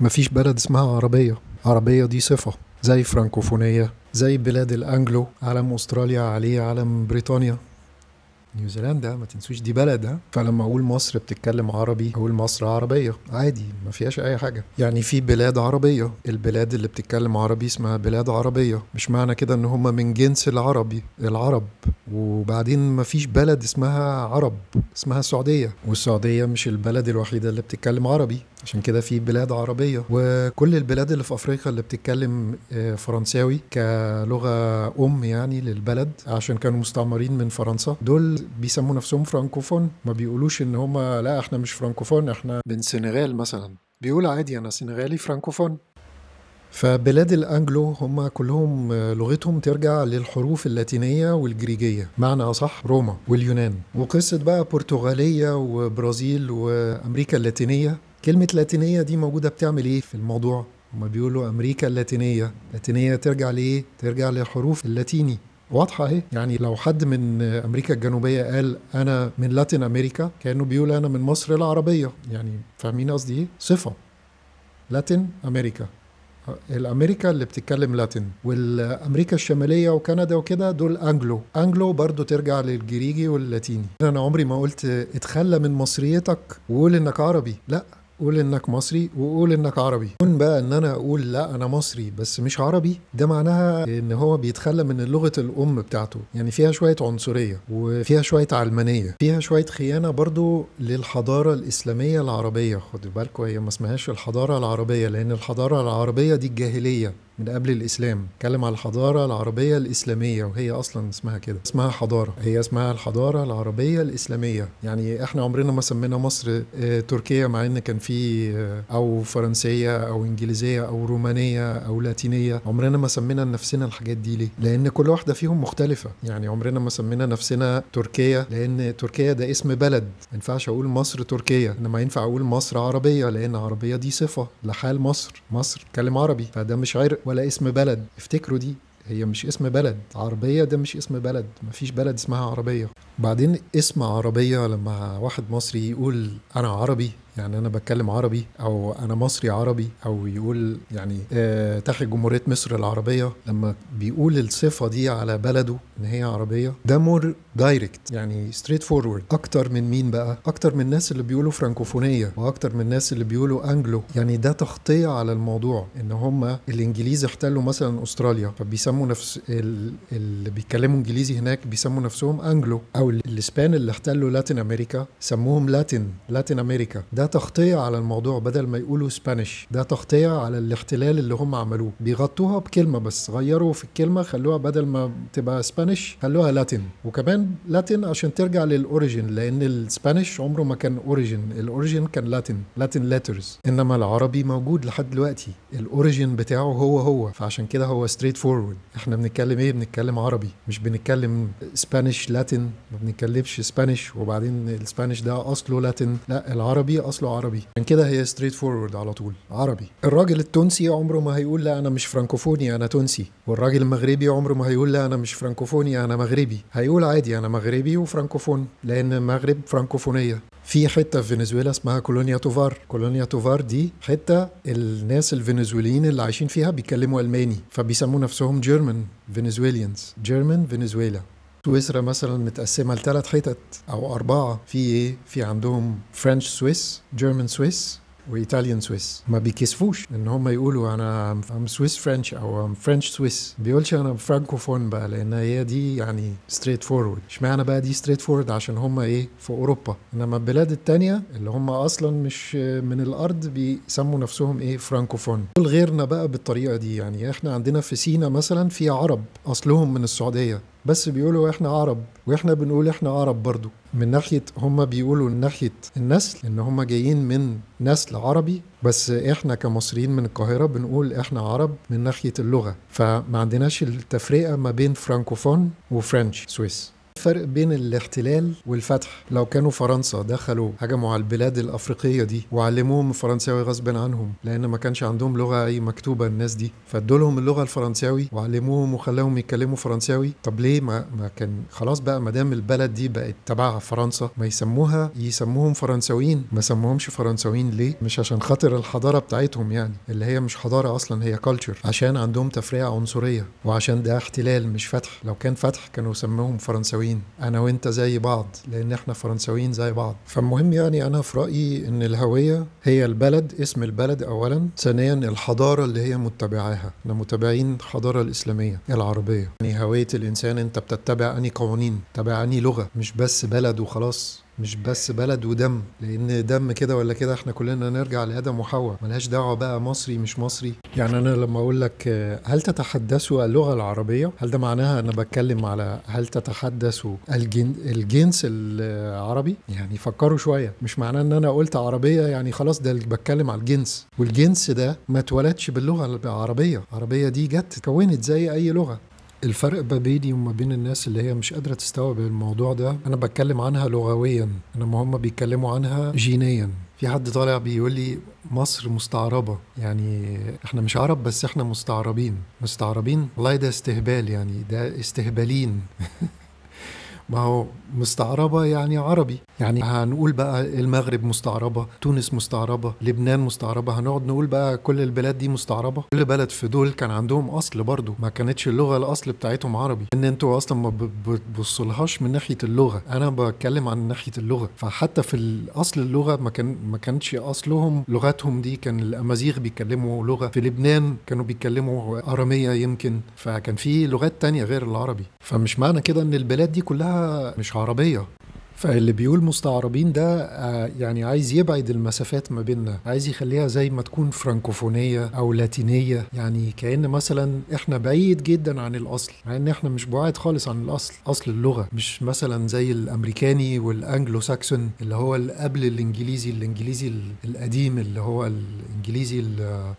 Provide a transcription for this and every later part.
مفيش بلد اسمها عربية عربية دي صفة زي فرانكوفونية زي بلاد الأنجلو علم أستراليا عليه علم بريطانيا نيوزيلندا ما تنسوش دي بلد ها فلما اقول مصر بتتكلم عربي اقول مصر عربيه عادي ما فيهاش اي حاجه يعني في بلاد عربيه البلاد اللي بتتكلم عربي اسمها بلاد عربيه مش معنى كده ان هم من جنس العربي العرب وبعدين ما فيش بلد اسمها عرب اسمها السعوديه والسعوديه مش البلد الوحيده اللي بتتكلم عربي عشان كده في بلاد عربيه وكل البلاد اللي في افريقيا اللي بتتكلم آه، فرنساوي كلغه ام يعني للبلد عشان كانوا مستعمرين من فرنسا دول بيسموا نفسهم فرانكوفون ما بيقولوش ان هم لا احنا مش فرانكوفون احنا من سنغال مثلا بيقول عادي انا سنغالي فرانكوفون فبلاد الانجلو هم كلهم آه، لغتهم ترجع للحروف اللاتينيه والجريجيه معنى اصح روما واليونان وقصه بقى برتغاليه وبرازيل وامريكا اللاتينيه كلمه لاتينيه دي موجوده بتعمل ايه في الموضوع هما بيقولوا امريكا اللاتينيه لاتينيه ترجع لايه ترجع للحروف اللاتيني واضحه اهي يعني لو حد من امريكا الجنوبيه قال انا من لاتين امريكا كانه بيقول انا من مصر العربيه يعني فاهمين قصدي ايه صفه لاتين امريكا الامريكا اللي بتتكلم لاتن والامريكا الشماليه وكندا وكده دول انجلو انجلو برضو ترجع للجريجي واللاتيني انا عمري ما قلت اتخلى من مصريتك وقول انك عربي لا قول انك مصري وقول انك عربي كون بقى ان انا اقول لا انا مصري بس مش عربي ده معناها ان هو بيتخلى من اللغة الام بتاعته يعني فيها شويه عنصريه وفيها شويه علمانيه فيها شويه خيانه برضو للحضاره الاسلاميه العربيه خدوا بالكم هي ما اسمهاش الحضاره العربيه لان الحضاره العربيه دي الجاهليه من قبل الاسلام اتكلم على الحضاره العربيه الاسلاميه وهي اصلا اسمها كده اسمها حضاره هي اسمها الحضاره العربيه الاسلاميه يعني احنا عمرنا ما سمينا مصر آه، تركيا مع ان كان في آه، او فرنسيه او انجليزيه او رومانيه او لاتينيه عمرنا ما سمينا نفسنا الحاجات دي ليه لان كل واحده فيهم مختلفه يعني عمرنا ما سمينا نفسنا تركيا لان تركيا ده اسم بلد ما ينفعش اقول مصر تركيا انما ينفع اقول مصر عربيه لان عربيه دي صفه لحال مصر مصر تكلم عربي فده مش عرق ولا اسم بلد افتكروا دي هي مش اسم بلد عربية ده مش اسم بلد مفيش بلد اسمها عربية بعدين اسم عربية لما واحد مصري يقول أنا عربي يعني انا بتكلم عربي او انا مصري عربي او يقول يعني آه، تحت جمهوريه مصر العربيه لما بيقول الصفه دي على بلده ان هي عربيه ده مور دايركت يعني ستريت فورورد اكتر من مين بقى اكتر من الناس اللي بيقولوا فرانكوفونيه واكتر من الناس اللي بيقولوا انجلو يعني ده تغطيه على الموضوع ان هم الانجليز احتلوا مثلا استراليا فبيسموا نفس اللي بيتكلموا انجليزي هناك بيسموا نفسهم انجلو او الاسبان اللي احتلوا لاتن امريكا سموهم لاتن لاتن امريكا ده ده تغطيه على الموضوع بدل ما يقولوا سبانيش ده تغطيه على الاحتلال اللي هم عملوه بيغطوها بكلمه بس غيروا في الكلمه خلوها بدل ما تبقى سبانيش خلوها لاتين وكمان لاتين عشان ترجع للاوريجن لان السبانيش عمره ما كان اوريجن الاوريجن كان لاتين لاتين ليترز انما العربي موجود لحد دلوقتي الاوريجن بتاعه هو هو فعشان كده هو ستريت فورورد احنا بنتكلم ايه بنتكلم عربي مش بنتكلم سبانيش لاتين ما بنتكلمش سبانيش وبعدين السبانيش ده اصله لاتين لا العربي أصله اصله عربي من كده هي ستريت فورورد على طول عربي الراجل التونسي عمره ما هيقول لا انا مش فرانكوفوني انا تونسي والراجل المغربي عمره ما هيقول لا انا مش فرانكوفوني انا مغربي هيقول عادي انا مغربي وفرانكوفون لان المغرب فرانكوفونيه في حتة في فنزويلا اسمها كولونيا توفار كولونيا توفار دي حتة الناس الفنزويليين اللي عايشين فيها بيتكلموا ألماني فبيسموا نفسهم جيرمان فنزويليانز جيرمان فنزويلا سويسرا مثلا متقسمه لثلاث حتت او اربعه في ايه في عندهم فرنش سويس جيرمان سويس وايطاليان سويس ما بيكسفوش ان هم يقولوا انا ام سويس فرنش او ام فرنش سويس بيقولش انا فرانكوفون بقى لان هي دي يعني ستريت فورورد اشمعنى بقى دي ستريت فورورد عشان هم ايه في اوروبا انما البلاد التانية اللي هم اصلا مش من الارض بيسموا نفسهم ايه فرانكوفون دول غيرنا بقى بالطريقه دي يعني احنا عندنا في سينا مثلا في عرب اصلهم من السعوديه بس بيقولوا احنا عرب واحنا بنقول احنا عرب برضو من ناحية هم بيقولوا من ناحية النسل ان هم جايين من نسل عربي بس احنا كمصريين من القاهرة بنقول احنا عرب من ناحية اللغة فما عندناش التفرقة ما بين فرانكوفون وفرنش سويس فرق بين الاحتلال والفتح لو كانوا فرنسا دخلوا هجموا على البلاد الافريقيه دي وعلموهم فرنساوي غصب عنهم لان ما كانش عندهم لغه اي مكتوبه الناس دي فادوا لهم اللغه الفرنساوي وعلموهم وخلاهم يتكلموا فرنساوي طب ليه ما, ما كان خلاص بقى ما دام البلد دي بقت تبعها فرنسا ما يسموها يسموهم فرنساويين ما سموهمش فرنساويين ليه مش عشان خاطر الحضاره بتاعتهم يعني اللي هي مش حضاره اصلا هي كلتشر عشان عندهم تفرقه عنصريه وعشان ده احتلال مش فتح لو كان فتح كانوا سموهم فرنساويين فرنساويين انا وانت زي بعض لان احنا فرنساويين زي بعض فالمهم يعني انا في رايي ان الهويه هي البلد اسم البلد اولا ثانيا الحضاره اللي هي متبعاها احنا متابعين الحضاره الاسلاميه العربيه يعني هويه الانسان انت بتتبع اني قوانين تبع اني لغه مش بس بلد وخلاص مش بس بلد ودم لان دم كده ولا كده احنا كلنا نرجع لادم وحواء ملهاش دعوه بقى مصري مش مصري يعني انا لما اقول لك هل تتحدثوا اللغه العربيه هل ده معناها انا بتكلم على هل تتحدثوا الجن الجنس العربي يعني فكروا شويه مش معناه ان انا قلت عربيه يعني خلاص ده بتكلم على الجنس والجنس ده ما اتولدش باللغه العربيه العربيه دي جت اتكونت زي اي لغه الفرق ما بيني وما بين الناس اللي هي مش قادره تستوعب الموضوع ده انا بتكلم عنها لغويا انما هم بيتكلموا عنها جينيا في حد طالع بيقول لي مصر مستعربه يعني احنا مش عرب بس احنا مستعربين مستعربين والله ده استهبال يعني ده استهبالين ما هو مستعربه يعني عربي يعني هنقول بقى المغرب مستعربه تونس مستعربه لبنان مستعربه هنقعد نقول بقى كل البلاد دي مستعربه كل بلد في دول كان عندهم اصل برضو ما كانتش اللغه الاصل بتاعتهم عربي ان انتوا اصلا ما بتبصلهاش من ناحيه اللغه انا بتكلم عن ناحيه اللغه فحتى في الاصل اللغه ما كان ما كانش اصلهم لغتهم دي كان الامازيغ بيتكلموا لغه في لبنان كانوا بيتكلموا اراميه يمكن فكان في لغات تانية غير العربي فمش معنى كده ان البلاد دي كلها مش عربيه فاللي بيقول مستعربين ده آه، يعني عايز يبعد المسافات ما بيننا عايز يخليها زي ما تكون فرانكوفونية أو لاتينية يعني كأن مثلا إحنا بعيد جدا عن الأصل مع يعني إن إحنا مش بعاد خالص عن الأصل أصل اللغة مش مثلا زي الأمريكاني والأنجلو ساكسون اللي هو اللي قبل الإنجليزي الإنجليزي القديم اللي هو الإنجليزي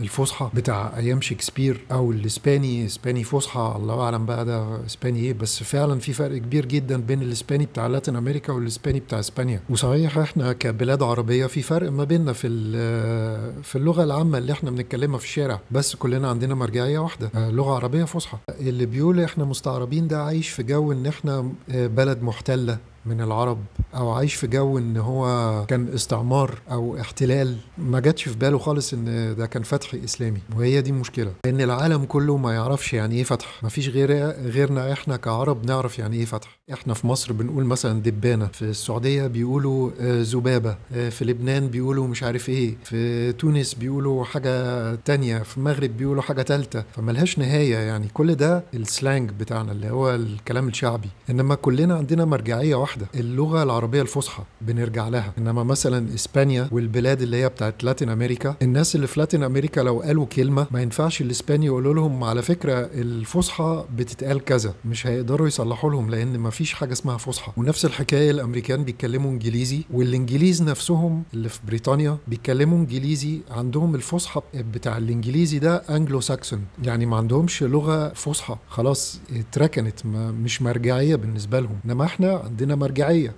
الفصحى بتاع أيام شكسبير أو الإسباني إسباني فصحى الله أعلم بقى ده إسباني إيه بس فعلا في فرق كبير جدا بين الإسباني بتاع لاتين أمريكا او الاسباني بتاع اسبانيا وصحيح احنا كبلاد عربيه في فرق ما بيننا في آه، في اللغه العامه اللي احنا بنتكلمها في الشارع بس كلنا عندنا مرجعيه واحده آه، لغه عربيه فصحى اللي بيقول احنا مستعربين ده عايش في جو ان احنا آه، بلد محتله من العرب او عايش في جو ان هو كان استعمار او احتلال ما جاتش في باله خالص ان ده كان فتح اسلامي وهي دي المشكله ان العالم كله ما يعرفش يعني ايه فتح ما فيش غير غيرنا احنا كعرب نعرف يعني ايه فتح احنا في مصر بنقول مثلا دبانه في السعوديه بيقولوا آه، ذبابه آه، في لبنان بيقولوا مش عارف ايه في تونس بيقولوا حاجه تانية في المغرب بيقولوا حاجه ثالثه فملهاش نهايه يعني كل ده السلانج بتاعنا اللي هو الكلام الشعبي انما كلنا عندنا مرجعيه واحده واحده اللغه العربيه الفصحى بنرجع لها انما مثلا اسبانيا والبلاد اللي هي بتاعت لاتين امريكا الناس اللي في لاتين امريكا لو قالوا كلمه ما ينفعش الاسباني يقولوا لهم على فكره الفصحى بتتقال كذا مش هيقدروا يصلحوا لهم لان ما فيش حاجه اسمها فصحى ونفس الحكايه الامريكان بيتكلموا انجليزي والانجليز نفسهم اللي في بريطانيا بيتكلموا انجليزي عندهم الفصحى بتاع الانجليزي ده انجلو ساكسون يعني ما عندهمش لغه فصحى خلاص اتركنت ما مش مرجعيه بالنسبه لهم انما احنا عندنا المرجعية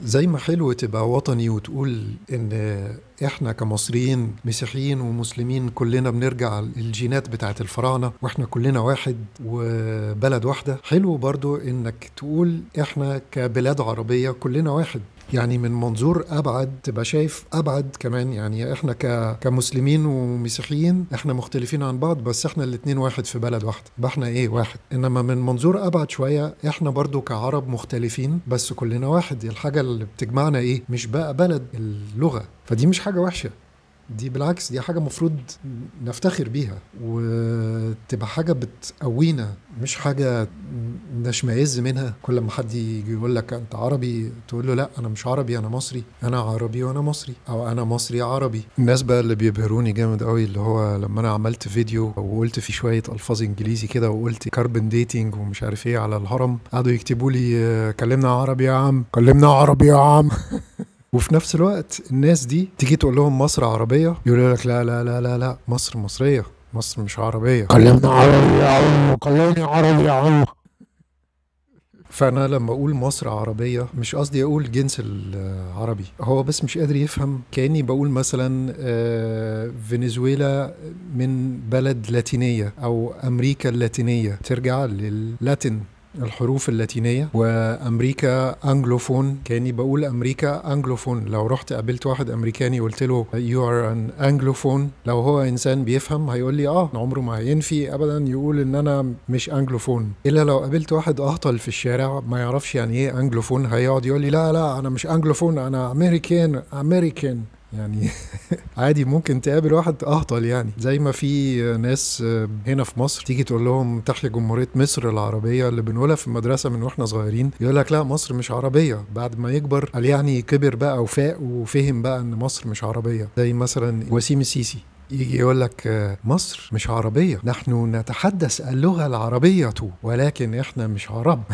زي ما حلو تبقى وطني وتقول ان احنا كمصريين مسيحيين ومسلمين كلنا بنرجع الجينات بتاعت الفراعنه واحنا كلنا واحد وبلد واحده حلو برضو انك تقول احنا كبلاد عربيه كلنا واحد يعني من منظور ابعد تبقى شايف ابعد كمان يعني احنا ك... كمسلمين ومسيحيين احنا مختلفين عن بعض بس احنا الاثنين واحد في بلد واحده يبقى احنا ايه واحد انما من منظور ابعد شويه احنا برضو كعرب مختلفين بس كلنا واحد الحاجه اللي بتجمعنا ايه مش بقى بلد اللغه فدي مش حاجه وحشه دي بالعكس دي حاجة مفروض نفتخر بيها وتبقى حاجة بتقوينا مش حاجة نشمئز منها كل ما حد يجي يقول لك أنت عربي تقول له لا أنا مش عربي أنا مصري أنا عربي وأنا مصري أو أنا مصري عربي الناس بقى اللي بيبهروني جامد قوي اللي هو لما أنا عملت فيديو وقلت فيه شوية ألفاظ إنجليزي كده وقلت كاربن ديتنج ومش عارف إيه على الهرم قعدوا يكتبوا لي كلمنا عربي يا عم كلمنا عربي يا عم وفي نفس الوقت الناس دي تيجي تقول لهم مصر عربيه يقولوا لك لا لا لا لا لا مصر مصريه مصر مش عربيه كلمنا عربي يا عم كلمني عربي يا عم فانا لما اقول مصر عربيه مش قصدي اقول جنس العربي هو بس مش قادر يفهم كاني بقول مثلا آه، فنزويلا من بلد لاتينيه او امريكا اللاتينيه ترجع لللاتين الحروف اللاتينية وأمريكا أنجلوفون كأني بقول أمريكا أنجلوفون لو رحت قابلت واحد أمريكاني وقلت له يو ار أن أنجلوفون لو هو إنسان بيفهم هيقول لي آه عمره ما هينفي أبدا يقول إن أنا مش أنجلوفون إلا لو قابلت واحد أهطل في الشارع ما يعرفش يعني إيه أنجلوفون هيقعد يقول لي لا لا أنا مش أنجلوفون أنا أمريكان أمريكان يعني عادي ممكن تقابل واحد اهطل يعني زي ما في ناس هنا في مصر تيجي تقول لهم تحيا جمهوريه مصر العربيه اللي بنقولها في المدرسه من واحنا صغيرين يقول لك لا مصر مش عربيه بعد ما يكبر قال يعني كبر بقى وفاق وفهم بقى ان مصر مش عربيه زي مثلا وسيم السيسي يجي يقول لك مصر مش عربية نحن نتحدث اللغة العربية ولكن احنا مش عرب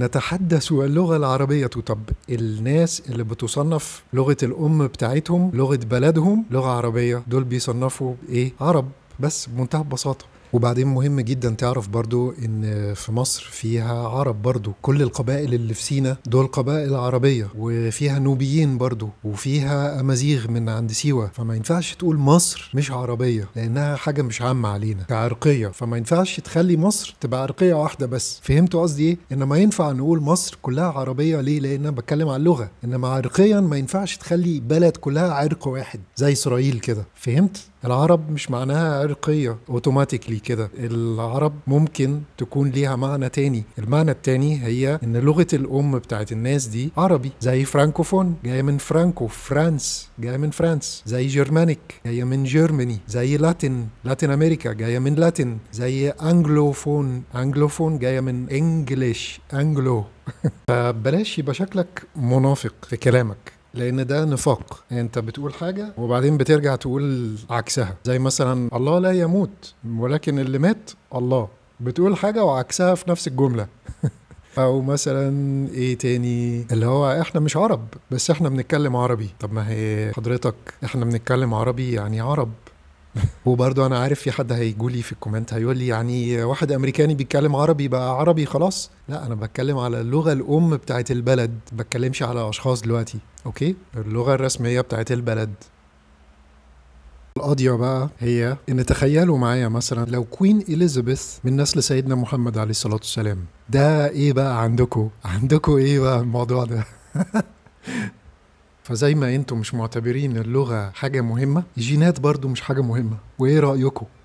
نتحدث اللغة العربية طب الناس اللي بتصنف لغة الأم بتاعتهم لغة بلدهم لغة عربية دول بيصنفوا إيه عرب بس بمنتهى البساطة وبعدين مهم جدا تعرف برضو ان في مصر فيها عرب برضو كل القبائل اللي في سينا دول قبائل عربية وفيها نوبيين برضو وفيها أمازيغ من عند سيوة فما ينفعش تقول مصر مش عربية لأنها حاجة مش عامة علينا كعرقية فما ينفعش تخلي مصر تبقى عرقية واحدة بس فهمتوا قصدي إيه؟ إنما ينفع نقول مصر كلها عربية ليه؟ لأن بتكلم عن اللغة إنما عرقيا ما ينفعش تخلي بلد كلها عرق واحد زي إسرائيل كده فهمت؟ العرب مش معناها عرقية اوتوماتيكلي كده العرب ممكن تكون ليها معنى تاني المعنى التاني هي ان لغة الام بتاعت الناس دي عربي زي فرانكوفون جاية من فرانكو فرانس جاية من فرانس زي جيرمانيك جاية من جيرماني زي لاتن لاتن امريكا جاية من لاتن زي انجلوفون انجلوفون جاية من انجلش انجلو فبلاش يبقى شكلك منافق في كلامك لان ده نفاق يعني انت بتقول حاجه وبعدين بترجع تقول عكسها زي مثلا الله لا يموت ولكن اللي مات الله بتقول حاجه وعكسها في نفس الجمله او مثلا ايه تاني اللي هو احنا مش عرب بس احنا بنتكلم عربي طب ما هي حضرتك احنا بنتكلم عربي يعني عرب وبرضه انا عارف في حد هيجولي في الكومنت هيقول لي يعني واحد امريكاني بيتكلم عربي بقى عربي خلاص لا انا بتكلم على اللغه الام بتاعت البلد بتكلمش على اشخاص دلوقتي اوكي اللغه الرسميه بتاعت البلد القضية بقى هي إن تخيلوا معايا مثلا لو كوين إليزابيث من نسل سيدنا محمد عليه الصلاة والسلام ده إيه بقى عندكم؟ عندكم إيه بقى الموضوع ده؟ فزي ما انتم مش معتبرين اللغه حاجه مهمه الجينات برضو مش حاجه مهمه وايه رايكم